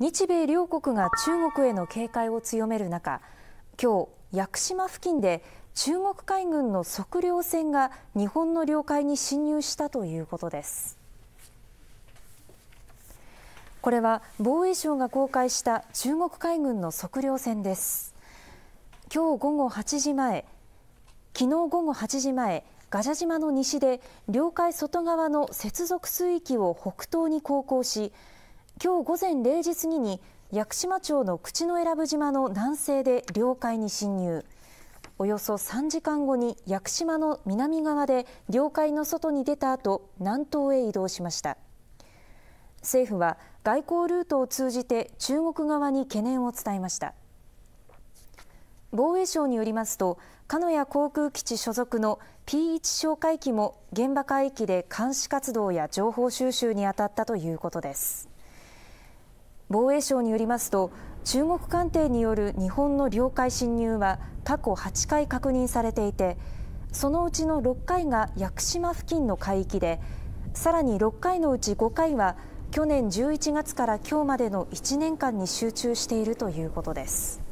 日米両国が中国への警戒を強める中今日屋久島付近で中国海軍の測量船が日本の領海に侵入したということですこれは防衛省が公開した中国海軍の測量船です今日午後8時前昨日午後8時前ガジャ島の西で領海外側の接続水域を北東に航行し今日午前0時過ぎに屋久島町の口の選ぶ島の南西で領海に侵入およそ3時間後に屋久島の南側で領海の外に出た後南東へ移動しました政府は外交ルートを通じて中国側に懸念を伝えました防衛省によりますと鹿屋航空基地所属の P1 哨戒機も現場海域で監視活動や情報収集に当たったということです防衛省によりますと中国艦艇による日本の領海侵入は過去8回確認されていてそのうちの6回が屋久島付近の海域でさらに6回のうち5回は去年11月から今日までの1年間に集中しているということです。